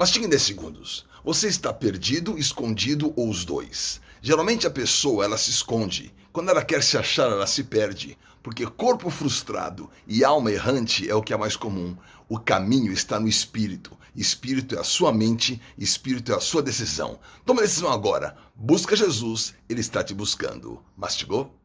Mastine 10 segundos. Você está perdido, escondido ou os dois. Geralmente a pessoa ela se esconde. Quando ela quer se achar, ela se perde. Porque corpo frustrado e alma errante é o que é mais comum. O caminho está no espírito. Espírito é a sua mente, espírito é a sua decisão. Toma a decisão agora. Busca Jesus, ele está te buscando. Mastigou?